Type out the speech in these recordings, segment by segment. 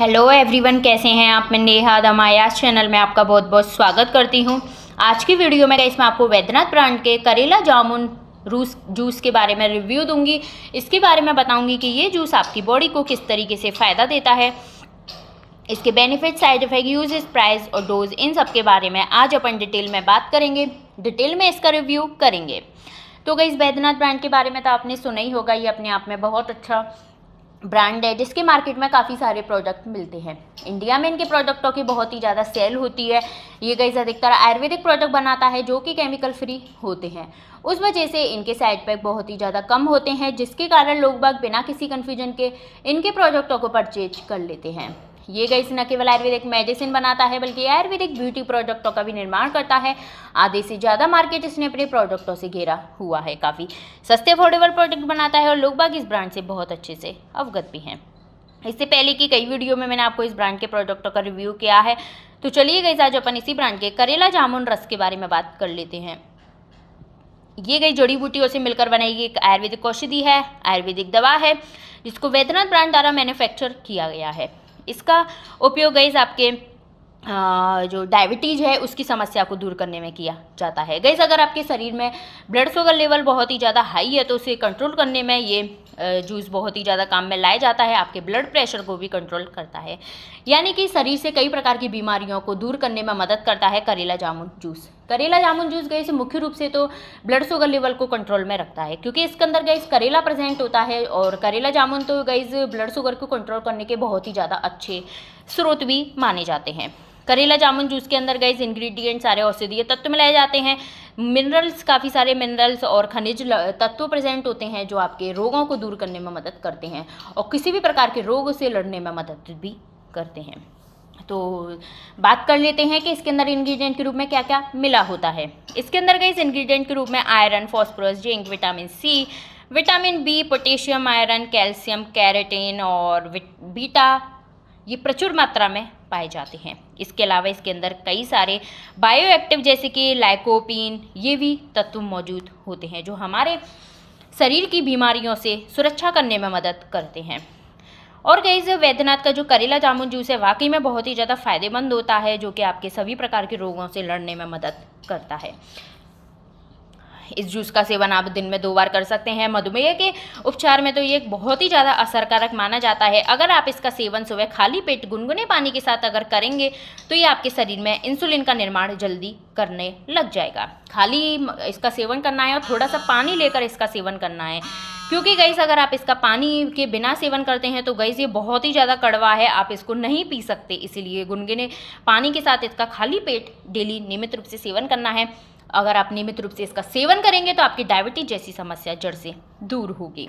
hello everyone कैसे हैं आप मैं नेहा दमाया चैनल में आपका बहुत बहुत स्वागत करती हूं आज की वीडियो में इसमें आपको वैद्यनाथ ब्रांड के करेला जामुन रूस जूस के बारे में रिव्यू दूंगी इसके बारे में बताऊंगी कि ये जूस आपकी बॉडी को किस तरीके से फ़ायदा देता है इसके benefit side effect uses price और डोज इन सब के बारे में आज अपन डिटेल में बात करेंगे डिटेल में इसका रिव्यू करेंगे तो गई बैद्यनाथ ब्रांड के बारे में तो आपने सुना ही होगा ये अपने आप में बहुत अच्छा ब्रांड है जिसके मार्केट में काफ़ी सारे प्रोडक्ट मिलते हैं इंडिया में इनके प्रोडक्टों की बहुत ही ज़्यादा सेल होती है ये गई अधिकतर आयुर्वेदिक प्रोडक्ट बनाता है जो कि केमिकल फ्री होते हैं उस वजह से इनके साइड इफेक्ट बहुत ही ज़्यादा कम होते हैं जिसके कारण लोग बाग बिना किसी कन्फ्यूजन के इनके प्रोडक्टों को परचेज कर लेते हैं ये गई न केवल आयुर्वेदिक मेडिसिन बनाता है बल्कि आयुर्वेदिक ब्यूटी प्रोडक्टों का भी निर्माण करता है आधे से ज़्यादा मार्केट इसने अपने प्रोडक्टों से घेरा हुआ है काफ़ी सस्ते अफोर्डेबल प्रोडक्ट बनाता है और लोग बाग इस ब्रांड से बहुत अच्छे से अवगत भी हैं इससे पहले की कई वीडियो में मैंने आपको इस ब्रांड के प्रोडक्टों का रिव्यू किया है तो चलिए गई आज अपन इसी ब्रांड के करेला जामुन रस के बारे में बात कर लेते हैं ये गई जड़ी बूटियों से मिलकर बनाई गई एक आयुर्वेदिक औषधि है आयुर्वेदिक दवा है जिसको वैद्यनाथ ब्रांड द्वारा मैन्युफैक्चर किया गया है इसका उपयोग गई आपके जो डायबिटीज़ है उसकी समस्या को दूर करने में किया जाता है गैस अगर आपके शरीर में ब्लड शुगर लेवल बहुत ही ज़्यादा हाई है तो उसे कंट्रोल करने में ये जूस बहुत ही ज़्यादा काम में लाया जाता है आपके ब्लड प्रेशर को भी कंट्रोल करता है यानी कि शरीर से कई प्रकार की बीमारियों को दूर करने में मदद करता है करेला जामुन जूस करेला जामुन जूस गैस मुख्य रूप से तो ब्लड शुगर लेवल को कंट्रोल में रखता है क्योंकि इसके अंदर गैस करेला प्रेजेंट होता है और करेला जामुन तो गैस ब्लड शुगर को कंट्रोल करने के बहुत ही ज़्यादा अच्छे स्रोत भी माने जाते हैं करेला जामुन जूस के अंदर गए इंग्रेडिएंट सारे औषधीय तत्व मिलाए जाते हैं मिनरल्स काफ़ी सारे मिनरल्स और खनिज तत्व प्रेजेंट होते हैं जो आपके रोगों को दूर करने में मदद करते हैं और किसी भी प्रकार के रोग से लड़ने में मदद भी करते हैं तो बात कर लेते हैं कि इसके अंदर इंग्रेडिएंट के रूप में क्या क्या मिला होता है इसके अंदर गए इस इंग्रेडिएंट के रूप में iron phosphorus zinc vitamin C vitamin B potassium iron calcium carotene और बीटा ये प्रचुर मात्रा में पाए जाते हैं इसके अलावा इसके अंदर कई सारे बायोएक्टिव जैसे कि लाइकोपिन ये भी तत्व मौजूद होते हैं जो हमारे शरीर की बीमारियों से सुरक्षा करने में मदद करते हैं और गई वैद्यनाथ का जो करेला जामुन जूस है वाकई में बहुत ही ज़्यादा फायदेमंद होता है जो कि आपके सभी प्रकार के रोगों से लड़ने में मदद करता है इस जूस का सेवन आप दिन में दो बार कर सकते हैं मधुमेह के उपचार में तो ये बहुत ही ज़्यादा असरकारक माना जाता है अगर आप इसका सेवन सुबह खाली पेट गुनगुने पानी के साथ अगर करेंगे तो ये आपके शरीर में इंसुलिन का निर्माण जल्दी करने लग जाएगा खाली इसका सेवन करना है और थोड़ा सा पानी लेकर इसका सेवन करना है क्योंकि गैस अगर आप इसका पानी के बिना सेवन करते हैं तो गैस ये बहुत ही ज़्यादा कड़वा है आप इसको नहीं पी सकते इसीलिए गुनगुने पानी के साथ इसका खाली पेट डेली नियमित रूप से सेवन करना है अगर आप नियमित रूप से इसका सेवन करेंगे तो आपकी डायबिटीज जैसी समस्या जड़ से दूर होगी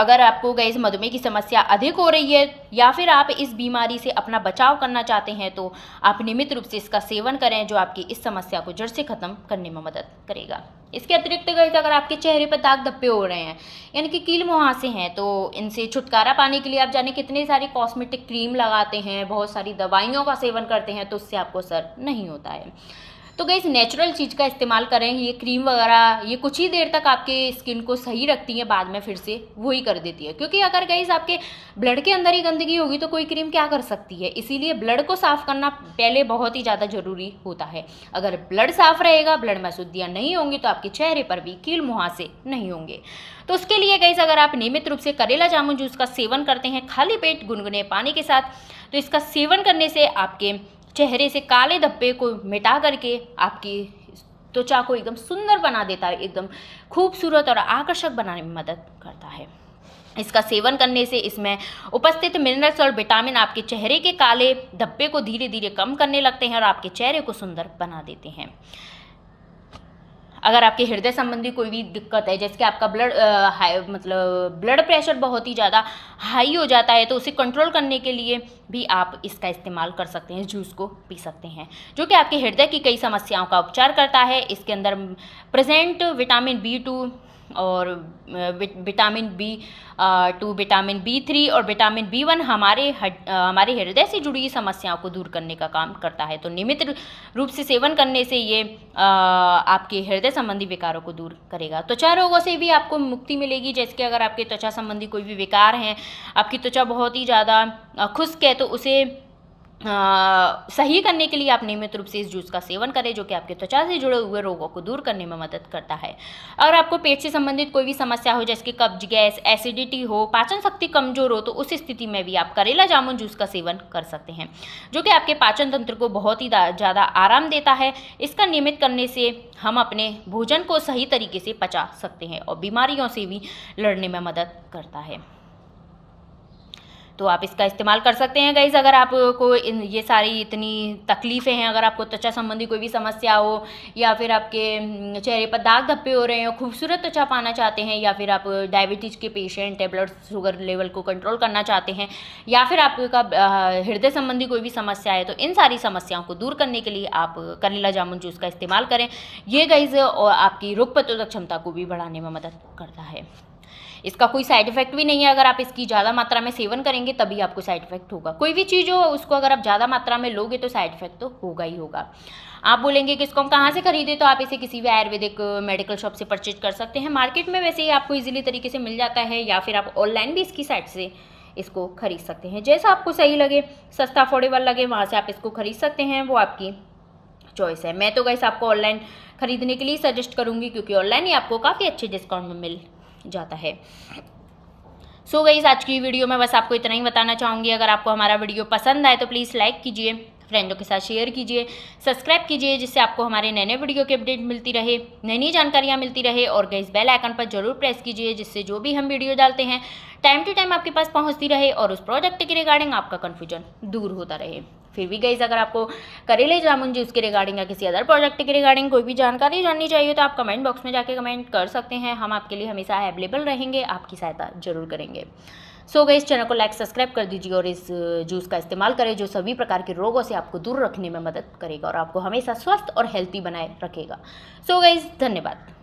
अगर आपको गैस मधुमेह की समस्या अधिक हो रही है या फिर आप इस बीमारी से अपना बचाव करना चाहते हैं तो आप नियमित रूप से इसका सेवन करें जो आपकी इस समस्या को जड़ से ख़त्म करने में मदद करेगा इसके अतिरिक्त गैस अगर आपके चेहरे पर दाग धब्बे हो रहे हैं यानी कि कील मुहासे हैं तो इनसे छुटकारा पाने के लिए आप जाने कितने सारी कॉस्मेटिक क्रीम लगाते हैं बहुत सारी दवाइयों का सेवन करते हैं तो उससे आपको असर नहीं होता है तो गई नेचुरल चीज़ का इस्तेमाल करें ये क्रीम वगैरह ये कुछ ही देर तक आपके स्किन को सही रखती है बाद में फिर से वही कर देती है क्योंकि अगर गई आपके ब्लड के अंदर ही गंदगी होगी तो कोई क्रीम क्या कर सकती है इसीलिए ब्लड को साफ़ करना पहले बहुत ही ज़्यादा ज़रूरी होता है अगर ब्लड साफ़ रहेगा ब्लड में शुद्धियाँ नहीं होंगी तो आपके चेहरे पर भी कील मुहासे नहीं होंगे तो उसके लिए गई अगर आप नियमित रूप से करेला जामुन जूस का सेवन करते हैं खाली पेट गुनगुने पानी के साथ तो इसका सेवन करने से आपके चेहरे से काले धब्बे को मिटा करके आपकी त्वचा को एकदम सुंदर बना देता है एकदम खूबसूरत और आकर्षक बनाने में मदद करता है इसका सेवन करने से इसमें उपस्थित मिनरल्स और विटामिन आपके चेहरे के काले धब्बे को धीरे धीरे कम करने लगते हैं और आपके चेहरे को सुंदर बना देते हैं अगर आपके हृदय संबंधी कोई भी दिक्कत है जैसे कि आपका ब्लड हाई मतलब ब्लड प्रेशर बहुत ही ज़्यादा हाई हो जाता है तो उसे कंट्रोल करने के लिए भी आप इसका इस्तेमाल कर सकते हैं जूस को पी सकते हैं जो कि आपके हृदय की कई समस्याओं का उपचार करता है इसके अंदर प्रेजेंट विटामिन बी टू और vitamin B two vitamin B three और विटामिन बी वन हमारे हड हमारे हृदय से जुड़ी समस्याओं को दूर करने का काम करता है तो नियमित रूप से सेवन करने से ये आपके हृदय संबंधी विकारों को दूर करेगा त्वचा रोगों से भी आपको मुक्ति मिलेगी जैसे कि अगर आपके त्वचा संबंधी कोई भी विकार हैं आपकी त्वचा बहुत ही ज़्यादा खुश्क है तो उसे आ, सही करने के लिए आप नियमित रूप से इस जूस का सेवन करें जो कि आपके त्वचा से जुड़े हुए रोगों को दूर करने में मदद करता है अगर आपको पेट से संबंधित कोई भी समस्या हो जैसे कि कब्ज गैस एसिडिटी हो पाचन शक्ति कमजोर हो तो उस स्थिति में भी आप करेला जामुन जूस का सेवन कर सकते हैं जो कि आपके पाचन तंत्र को बहुत ही ज़्यादा आराम देता है इसका नियमित करने से हम अपने भोजन को सही तरीके से पचा सकते हैं और बीमारियों से भी लड़ने में मदद करता है तो आप इसका इस्तेमाल कर सकते हैं गाइज़ अगर आपको ये सारी इतनी तकलीफ़ें हैं अगर आपको त्वचा संबंधी कोई भी समस्या हो या फिर आपके हम्म, चेहरे पर दाग धब्बे हो रहे हो खूबसूरत त्वचा पाना चाहते हैं या फिर आप डायबिटीज़ के पेशेंट है ब्लड शुगर लेवल को कंट्रोल करना चाहते हैं या फिर आपका हृदय संबंधी कोई भी समस्या है तो इन सारी समस्याओं को दूर करने के लिए आप करीला जामुन जूस का इस्तेमाल करें ये गाइज़ और आपकी रोग प्रतिरोधक क्षमता को भी बढ़ाने में मदद करता है इसका कोई साइड इफेक्ट भी नहीं है अगर आप इसकी ज़्यादा मात्रा में सेवन करेंगे तभी आपको साइड इफेक्ट होगा कोई भी चीज़ हो उसको अगर आप ज़्यादा मात्रा में लोगे तो साइड इफेक्ट तो होगा ही होगा आप बोलेंगे कि इसको हम कहाँ से खरीदें तो आप इसे किसी भी आयुर्वेदिक मेडिकल शॉप से परचेज कर सकते हैं मार्केट में वैसे ही आपको ईजिली तरीके से मिल जाता है या फिर आप ऑनलाइन भी इसकी साइट से इसको खरीद सकते हैं जैसा आपको सही लगे सस्ता अफोर्डेबल लगे वहाँ से आप इसको खरीद सकते हैं वो आपकी चॉइस है मैं तो गैस आपको ऑनलाइन खरीदने के लिए सजेस्ट करूंगी क्योंकि ऑनलाइन ही आपको काफ़ी अच्छे डिस्काउंट में मिल जाता है सो so गई आज की वीडियो में बस आपको इतना ही बताना चाहूँगी अगर आपको हमारा वीडियो पसंद आए तो प्लीज़ लाइक कीजिए फ्रेंडों के साथ शेयर कीजिए सब्सक्राइब कीजिए जिससे आपको हमारे नए नए वीडियो के अपडेट मिलती रहे नई नई जानकारियाँ मिलती रहे और गई बेल आइकन पर जरूर प्रेस कीजिए जिससे जो भी हम वीडियो डालते हैं टाइम टू टाइम आपके पास पहुँचती रहे और उस प्रोडक्ट के रिगार्डिंग आपका कन्फ्यूजन दूर होता रहे फिर भी गाइज अगर आपको करेले जामुन जूस के रिगार्डिंग या किसी अदर प्रोडक्ट के रिगार्डिंग कोई भी जानकारी जाननी चाहिए तो आप कमेंट बॉक्स में जाके कमेंट कर सकते हैं हम आपके लिए हमेशा अवेलेबल रहेंगे आपकी सहायता जरूर करेंगे सो गए गई इस चैनल को लाइक सब्सक्राइब कर दीजिए और इस जूस का इस्तेमाल करें जो सभी प्रकार के रोगों से आपको दूर रखने में मदद करेगा और आपको हमेशा स्वस्थ और हेल्थी बनाए रखेगा सो गए धन्यवाद